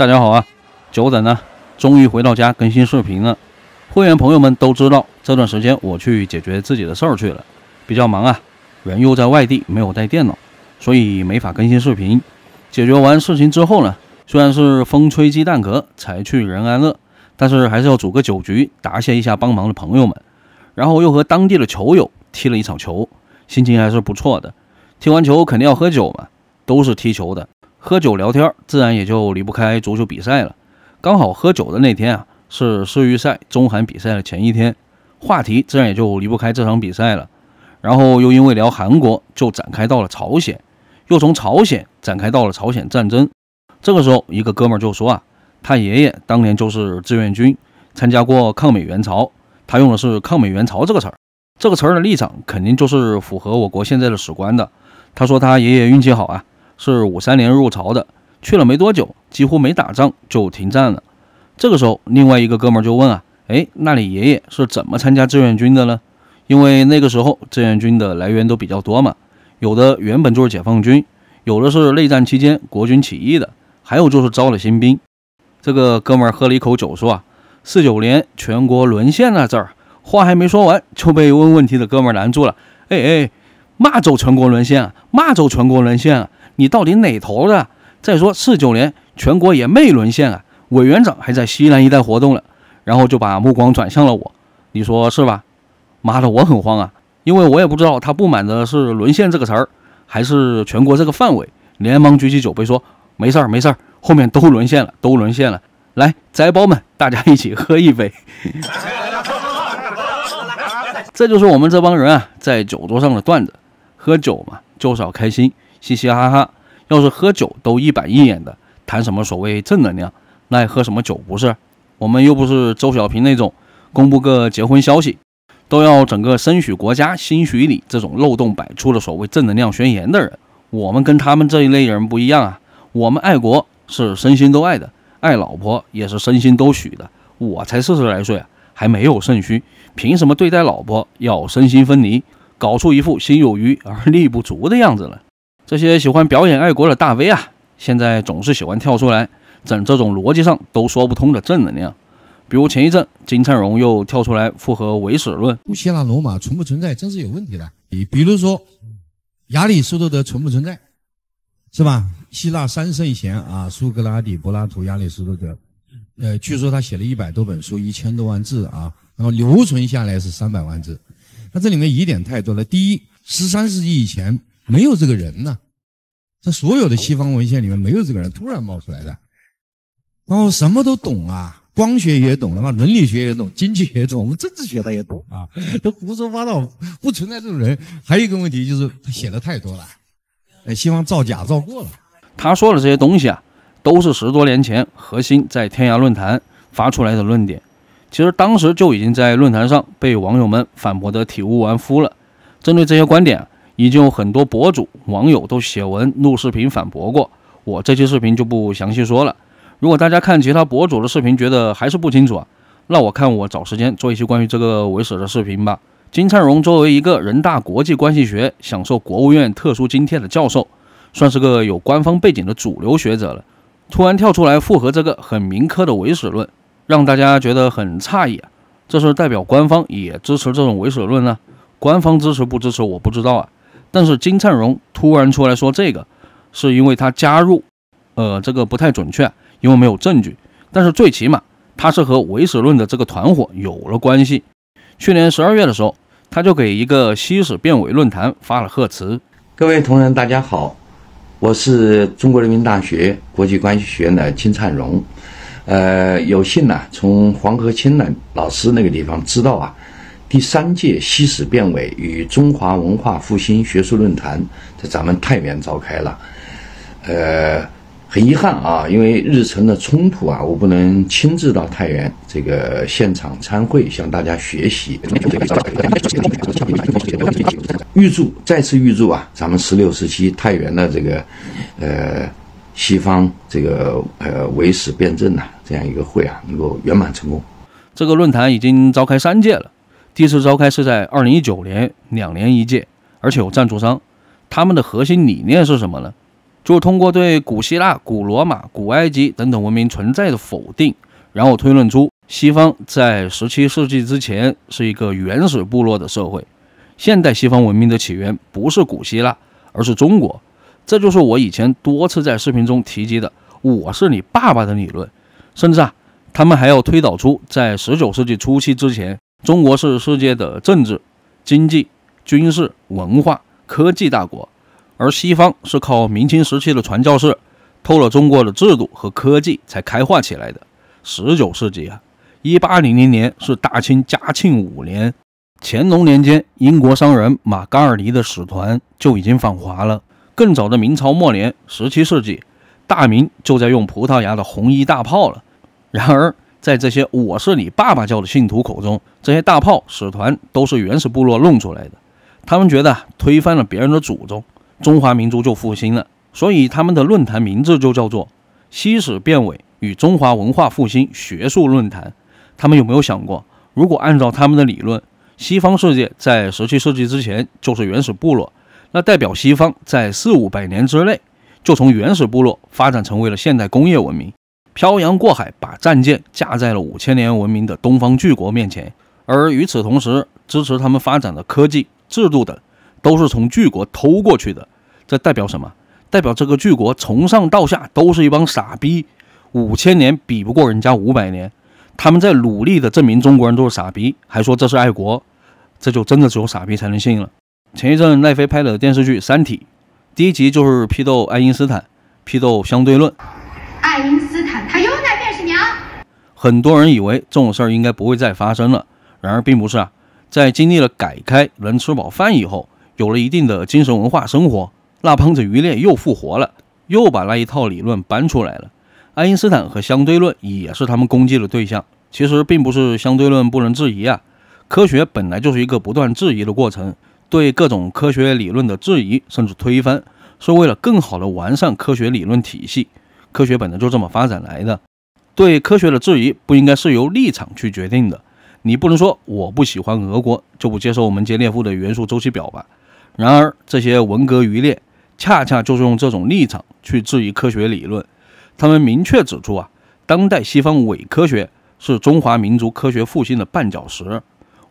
大家好啊，久等了，终于回到家更新视频了。会员朋友们都知道，这段时间我去解决自己的事儿去了，比较忙啊，人又在外地，没有带电脑，所以没法更新视频。解决完事情之后呢，虽然是风吹鸡蛋壳才去人安乐，但是还是要组个酒局答谢一下帮忙的朋友们，然后又和当地的球友踢了一场球，心情还是不错的。踢完球肯定要喝酒嘛，都是踢球的。喝酒聊天自然也就离不开足球比赛了。刚好喝酒的那天啊，是世预赛中韩比赛的前一天，话题自然也就离不开这场比赛了。然后又因为聊韩国，就展开到了朝鲜，又从朝鲜展开到了朝鲜战争。这个时候，一个哥们儿就说啊，他爷爷当年就是志愿军，参加过抗美援朝。他用的是“抗美援朝”这个词儿，这个词儿的立场肯定就是符合我国现在的史观的。他说他爷爷运气好啊。是五三年入朝的，去了没多久，几乎没打仗就停战了。这个时候，另外一个哥们儿就问啊：“哎，那你爷爷是怎么参加志愿军的呢？”因为那个时候志愿军的来源都比较多嘛，有的原本就是解放军，有的是内战期间国军起义的，还有就是招了新兵。这个哥们儿喝了一口酒说：“啊，四九年全国沦陷那阵儿。”话还没说完，就被问问题的哥们儿拦住了：“哎哎，骂走全国沦陷啊，骂走全国沦陷啊！”你到底哪头的？再说四九年全国也没沦陷啊，委员长还在西南一带活动了，然后就把目光转向了我，你说是吧？妈的，我很慌啊，因为我也不知道他不满的是沦陷这个词儿，还是全国这个范围。连忙举起酒杯说：“没事儿，没事儿，后面都沦陷了，都沦陷了。”来，崽包们，大家一起喝一杯。这就是我们这帮人啊，在酒桌上的段子。喝酒嘛，就是要开心。嘻嘻哈哈，要是喝酒都一板一眼的，谈什么所谓正能量？那还喝什么酒？不是，我们又不是周小平那种，公布个结婚消息，都要整个身许国家、心许你这种漏洞百出的所谓正能量宣言的人。我们跟他们这一类人不一样啊！我们爱国是身心都爱的，爱老婆也是身心都许的。我才四十来岁，还没有肾虚，凭什么对待老婆要身心分离，搞出一副心有余而力不足的样子呢？这些喜欢表演爱国的大 V 啊，现在总是喜欢跳出来整这种逻辑上都说不通的正能量。比如前一阵，金灿荣又跳出来复合唯史论，古希腊罗马存不存在真是有问题的。你比如说，亚里士多德存不存在，是吧？希腊三圣贤啊，苏格拉底、柏拉图、亚里士多德。呃，据说他写了一百多本书，一千多万字啊，然后留存下来是三百万字。那这里面疑点太多了。第一，十三世纪以前。没有这个人呢，在所有的西方文献里面没有这个人突然冒出来的，然后什么都懂啊，光学也懂了嘛，伦理学也懂，经济学也懂，我们政治学的也懂啊，都胡说八道，不存在这种人。还有一个问题就是他写的太多了，呃，西方造假造过了。他说的这些东西啊，都是十多年前核心在天涯论坛发出来的论点，其实当时就已经在论坛上被网友们反驳得体无完肤了。针对这些观点。已经有很多博主、网友都写文、录视频反驳过我，这期视频就不详细说了。如果大家看其他博主的视频觉得还是不清楚啊，那我看我找时间做一期关于这个伪史的视频吧。金灿荣作为一个人大国际关系学、享受国务院特殊津贴的教授，算是个有官方背景的主流学者了，突然跳出来附和这个很民科的伪史论，让大家觉得很诧异啊。这是代表官方也支持这种伪史论呢？官方支持不支持，我不知道啊。但是金灿荣突然出来说这个，是因为他加入，呃，这个不太准确，因为没有证据。但是最起码他是和唯史论的这个团伙有了关系。去年十二月的时候，他就给一个西史变伪论坛发了贺词。各位同仁，大家好，我是中国人民大学国际关系学院的金灿荣，呃，有幸呢从黄河清老师那个地方知道啊。第三届西史辨伪与中华文化复兴学术论坛在咱们太原召开了，呃，很遗憾啊，因为日程的冲突啊，我不能亲自到太原这个现场参会，向大家学习。预祝，再次预祝啊，咱们十六、时期太原的这个呃西方这个呃唯史辩证呐，这样一个会啊，能够圆满成功。这个论坛已经召开三届了。第一次召开是在二零一九年，两年一届，而且有赞助商。他们的核心理念是什么呢？就是通过对古希腊、古罗马、古埃及等等文明存在的否定，然后推论出西方在十七世纪之前是一个原始部落的社会。现代西方文明的起源不是古希腊，而是中国。这就是我以前多次在视频中提及的“我是你爸爸”的理论。甚至啊，他们还要推导出在十九世纪初期之前。中国是世界的政治、经济、军事、文化、科技大国，而西方是靠明清时期的传教士偷了中国的制度和科技才开化起来的。十九世纪啊，一八零零年是大清嘉庆五年，乾隆年间，英国商人马戛尔尼的使团就已经访华了。更早的明朝末年，十七世纪，大明就在用葡萄牙的红衣大炮了。然而。在这些“我是你爸爸教的信徒”口中，这些大炮使团都是原始部落弄出来的。他们觉得推翻了别人的祖宗，中华民族就复兴了，所以他们的论坛名字就叫做“西史辨伪与中华文化复兴学术论坛”。他们有没有想过，如果按照他们的理论，西方世界在十七世纪之前就是原始部落，那代表西方在四五百年之内就从原始部落发展成为了现代工业文明？漂洋过海，把战舰架在了五千年文明的东方巨国面前，而与此同时，支持他们发展的科技、制度等，都是从巨国偷过去的。这代表什么？代表这个巨国从上到下都是一帮傻逼。五千年比不过人家五百年，他们在努力的证明中国人都是傻逼，还说这是爱国，这就真的只有傻逼才能信了。前一阵奈飞拍的电视剧《三体》，第一集就是批斗爱因斯坦，批斗相对论，爱因。斯。很多人以为这种事儿应该不会再发生了，然而并不是啊。在经历了改开能吃饱饭以后，有了一定的精神文化生活，那胖子余孽又复活了，又把那一套理论搬出来了。爱因斯坦和相对论也是他们攻击的对象。其实并不是相对论不能质疑啊，科学本来就是一个不断质疑的过程，对各种科学理论的质疑甚至推翻，是为了更好的完善科学理论体系。科学本来就这么发展来的。对科学的质疑不应该是由立场去决定的，你不能说我不喜欢俄国就不接受我们杰列夫的元素周期表吧？然而，这些文革余孽恰恰就是用这种立场去质疑科学理论。他们明确指出啊，当代西方伪科学是中华民族科学复兴的绊脚石。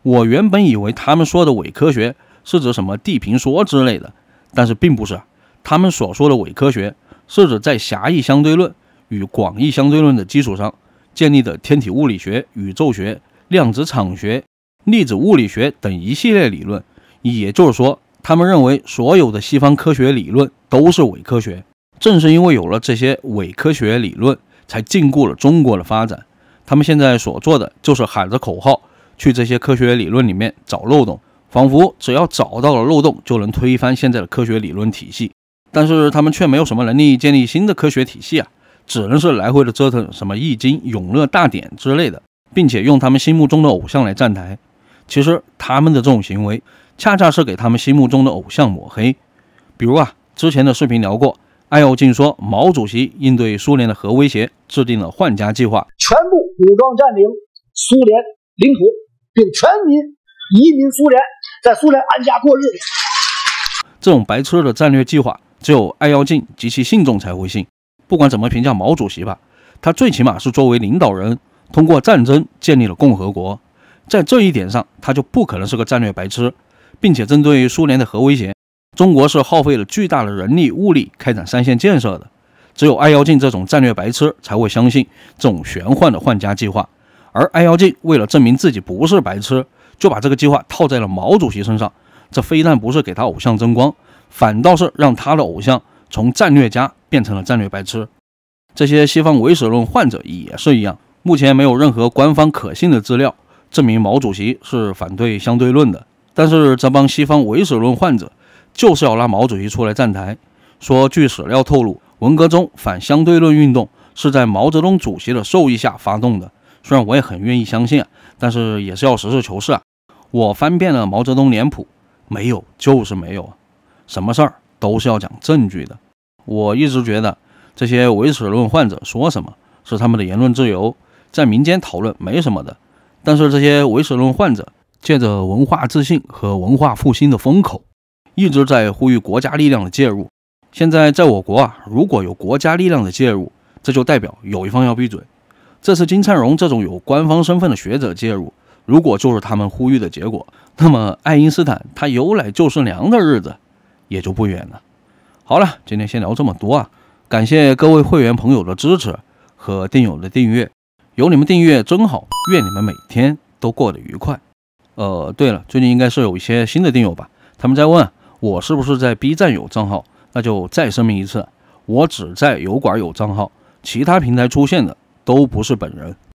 我原本以为他们说的伪科学是指什么地平说之类的，但是并不是，他们所说的伪科学是指在狭义相对论。与广义相对论的基础上建立的天体物理学、宇宙学、量子场学、粒子物理学等一系列理论，也就是说，他们认为所有的西方科学理论都是伪科学。正是因为有了这些伪科学理论，才禁锢了中国的发展。他们现在所做的就是喊着口号去这些科学理论里面找漏洞，仿佛只要找到了漏洞就能推翻现在的科学理论体系。但是他们却没有什么能力建立新的科学体系啊。只能是来回的折腾什么《易经》《永乐大典》之类的，并且用他们心目中的偶像来站台。其实他们的这种行为，恰恰是给他们心目中的偶像抹黑。比如啊，之前的视频聊过，爱欧进说毛主席应对苏联的核威胁，制定了换家计划，全部武装占领苏联领土，并全民移民苏联，在苏联安家过日子。这种白痴的战略计划，只有爱妖进及其信众才会信。不管怎么评价毛主席吧，他最起码是作为领导人通过战争建立了共和国，在这一点上他就不可能是个战略白痴，并且针对于苏联的核威胁，中国是耗费了巨大的人力物力开展三线建设的。只有爱妖精这种战略白痴才会相信这种玄幻的换家计划，而爱妖精为了证明自己不是白痴，就把这个计划套在了毛主席身上。这非但不是给他偶像争光，反倒是让他的偶像从战略家。变成了战略白痴，这些西方唯史论患者也是一样。目前没有任何官方可信的资料证明毛主席是反对相对论的，但是这帮西方唯史论患者就是要拉毛主席出来站台，说据史料透露，文革中反相对论运动是在毛泽东主席的授意下发动的。虽然我也很愿意相信，但是也是要实事求是啊。我翻遍了《毛泽东脸谱》，没有，就是没有啊。什么事儿都是要讲证据的。我一直觉得这些唯史论患者说什么，是他们的言论自由，在民间讨论没什么的。但是这些唯史论患者借着文化自信和文化复兴的风口，一直在呼吁国家力量的介入。现在在我国啊，如果有国家力量的介入，这就代表有一方要闭嘴。这次金灿荣这种有官方身份的学者介入，如果就是他们呼吁的结果，那么爱因斯坦他有奶就是娘的日子也就不远了。好了，今天先聊这么多啊！感谢各位会员朋友的支持和电友的订阅，有你们订阅真好。愿你们每天都过得愉快。呃，对了，最近应该是有一些新的电友吧？他们在问我是不是在 B 站有账号？那就再声明一次，我只在油管有账号，其他平台出现的都不是本人。